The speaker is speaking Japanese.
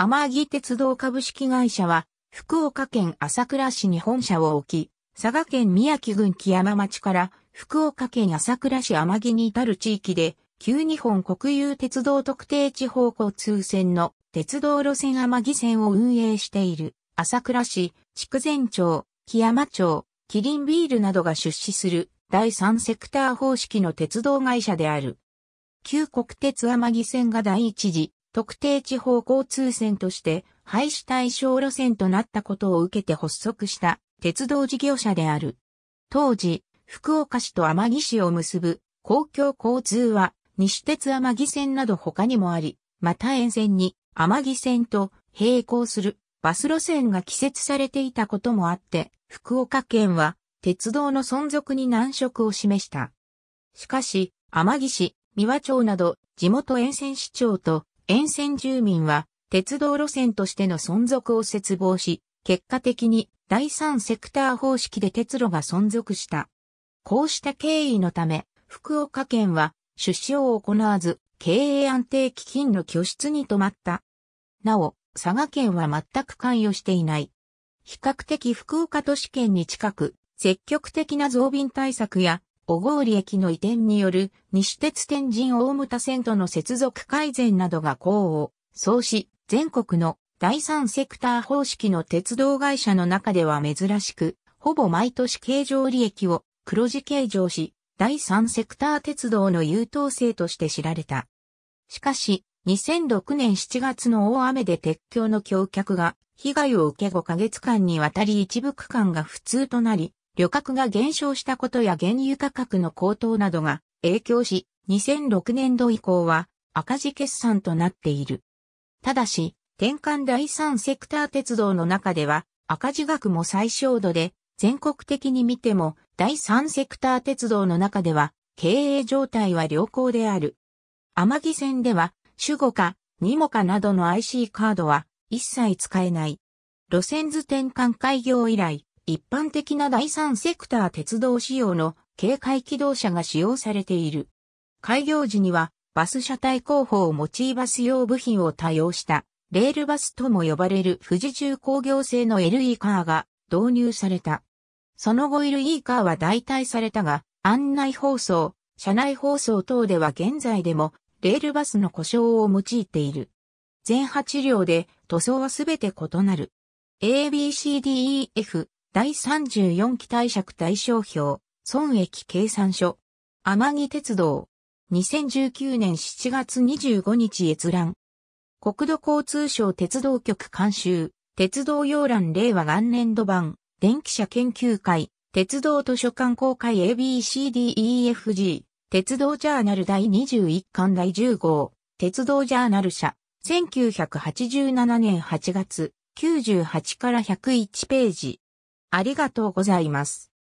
天城鉄道株式会社は、福岡県朝倉市に本社を置き、佐賀県宮城郡木山町から福岡県朝倉市天城に至る地域で、旧日本国有鉄道特定地方交通線の鉄道路線天城線を運営している朝倉市、筑前町、木山町、キリンビールなどが出資する第三セクター方式の鉄道会社である。旧国鉄天城線が第一次特定地方交通線として廃止対象路線となったことを受けて発足した鉄道事業者である。当時、福岡市と天城市を結ぶ公共交通は西鉄天城線など他にもあり、また沿線に天城線と並行するバス路線が季節されていたこともあって、福岡県は鉄道の存続に難色を示した。しかし、天城市、三和町など地元沿線市長と沿線住民は鉄道路線としての存続を切望し、結果的に第三セクター方式で鉄路が存続した。こうした経緯のため、福岡県は出資を行わず、経営安定基金の拠出に止まった。なお、佐賀県は全く関与していない。比較的福岡都市圏に近く、積極的な増便対策や小郡駅の移転による西鉄天神大牟田線との接続改善などが功を奏し、全国の第三セクター方式の鉄道会社の中では珍しく、ほぼ毎年経常利益を黒字計上し、第三セクター鉄道の優等生として知られた。しかし、2006年7月の大雨で鉄橋の橋脚が被害を受け5ヶ月間にわたり一部区間が不通となり、旅客が減少したことや原油価格の高騰などが影響し、2006年度以降は赤字決算となっている。ただし、転換第三セクター鉄道の中では赤字額も最小度で、全国的に見ても第三セクター鉄道の中では経営状態は良好である。天城線では、主語か、ニモかなどの IC カードは一切使えない。路線図転換開業以来、一般的な第三セクター鉄道仕様の軽快機動車が使用されている。開業時にはバス車体工法を用いバス用部品を多用したレールバスとも呼ばれる富士重工業製の LE カーが導入された。その後 LE カーは代替されたが案内放送、車内放送等では現在でもレールバスの故障を用いている。全8両で塗装はすべて異なる。ABCDEF 第34期貸借対照表、損益計算書、天城鉄道、2019年7月25日閲覧。国土交通省鉄道局監修、鉄道要覧令和元年度版、電気車研究会、鉄道図書館公開 ABCDEFG、鉄道ジャーナル第21巻第10号、鉄道ジャーナル社、1987年8月、98から101ページ。ありがとうございます。